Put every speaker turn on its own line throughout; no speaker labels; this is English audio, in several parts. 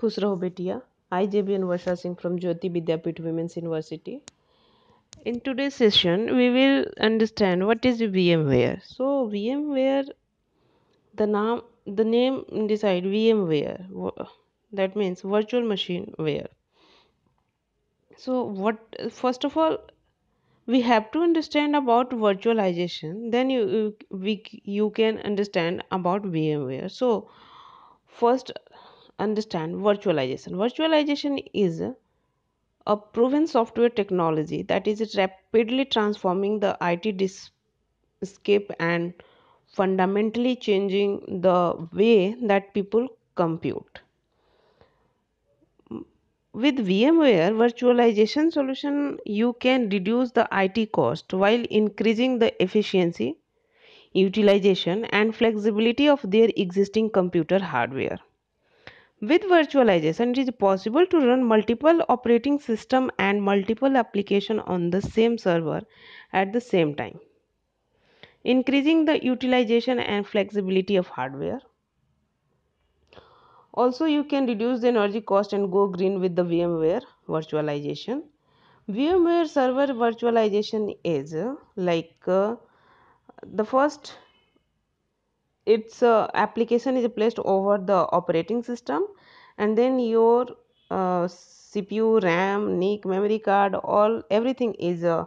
खुश रहो IJB I JBN Varsha from Jyoti Vidyapit Women's University. In today's session we will understand what is VMware. So VMware the name decide VMware that means virtual machine Ware. So what first of all we have to understand about virtualization then you can understand about VMware. So first understand virtualization. Virtualization is a proven software technology that is rapidly transforming the IT escape and fundamentally changing the way that people compute. With VMware virtualization solution, you can reduce the IT cost while increasing the efficiency, utilization and flexibility of their existing computer hardware. With virtualization, it is possible to run multiple operating system and multiple application on the same server at the same time, increasing the utilization and flexibility of hardware. Also, you can reduce the energy cost and go green with the VMware virtualization. VMware server virtualization is uh, like uh, the first its uh, application is placed over the operating system and then your uh, CPU, RAM, NIC, memory card, all everything is uh,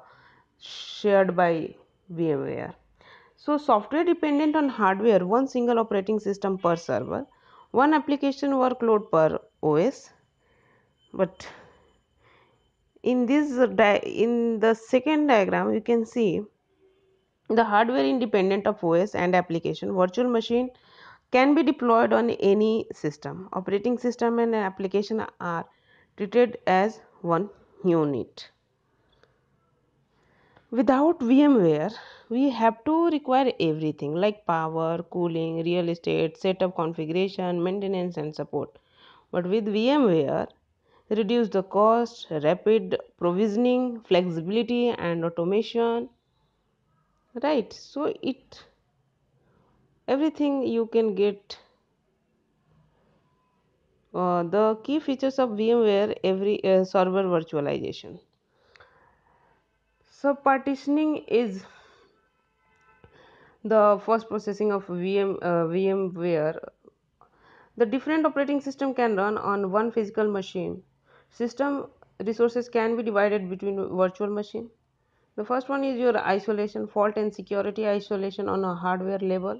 shared by VMware. So software dependent on hardware, one single operating system per server, one application workload per OS. But in this in the second diagram, you can see the hardware independent of OS and application virtual machine can be deployed on any system operating system and application are treated as one unit without VMware we have to require everything like power cooling real estate setup configuration maintenance and support but with VMware reduce the cost rapid provisioning flexibility and automation right so it everything you can get uh, the key features of VMware every uh, server virtualization. So partitioning is the first processing of VM, uh, VMware. The different operating system can run on one physical machine. System resources can be divided between virtual machine the first one is your isolation fault and security isolation on a hardware level,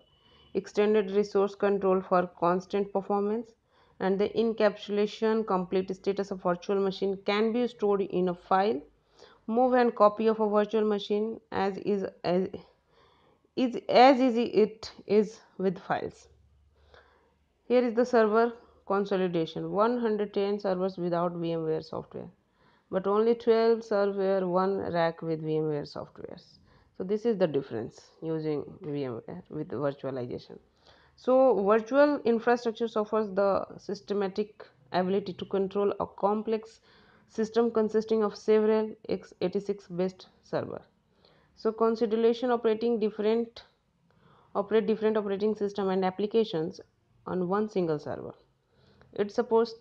extended resource control for constant performance, and the encapsulation complete status of virtual machine can be stored in a file. Move and copy of a virtual machine as is as is as easy it is with files. Here is the server consolidation 110 servers without VMware software but only 12 server, one rack with vmware softwares so this is the difference using vmware with virtualization so virtual infrastructure offers the systematic ability to control a complex system consisting of several x86 based server so consideration operating different operate different operating system and applications on one single server it supports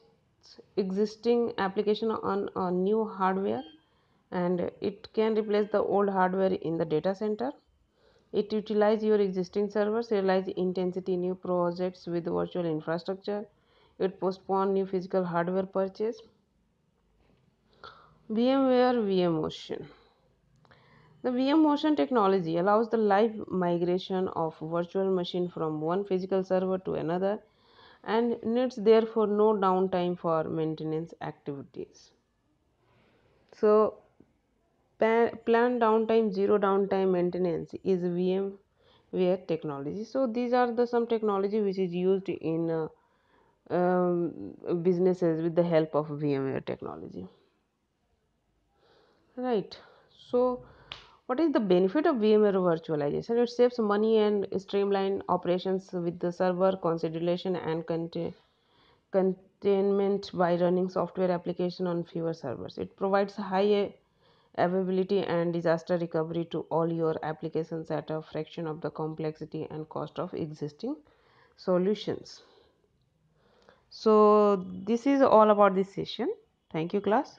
existing application on, a new hardware and it can replace the old hardware in the data center. It utilize your existing servers, realize intensity new projects with virtual infrastructure. It postpone new physical hardware purchase. VMware VMotion. The VMotion technology allows the live migration of virtual machine from one physical server to another and needs therefore no downtime for maintenance activities. So, plan downtime, zero downtime maintenance is VMware technology. So, these are the some technology which is used in uh, um, businesses with the help of VMware technology. Right. So, what is the benefit of VMware virtualization? It saves money and streamline operations with the server consolidation and contain containment by running software application on fewer servers. It provides high availability and disaster recovery to all your applications at a fraction of the complexity and cost of existing solutions. So this is all about this session. Thank you class.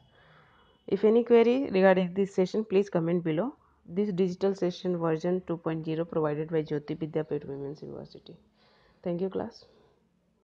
If any query regarding this session please comment below this digital session version 2.0 provided by Jyoti Vidyapit Women's University. Thank you class.